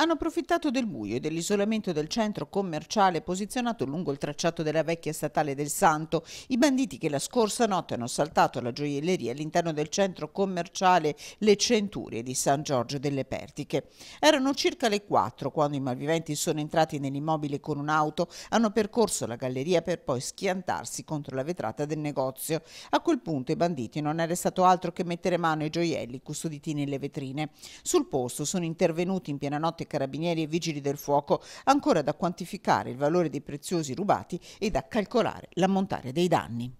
hanno approfittato del buio e dell'isolamento del centro commerciale posizionato lungo il tracciato della vecchia statale del Santo, i banditi che la scorsa notte hanno saltato la gioielleria all'interno del centro commerciale Le Centurie di San Giorgio delle Pertiche. Erano circa le 4 quando i malviventi sono entrati nell'immobile con un'auto, hanno percorso la galleria per poi schiantarsi contro la vetrata del negozio. A quel punto i banditi non è restato altro che mettere mano ai gioielli custoditi nelle vetrine. Sul posto sono intervenuti in piena notte carabinieri e vigili del fuoco, ancora da quantificare il valore dei preziosi rubati e da calcolare l'ammontare dei danni.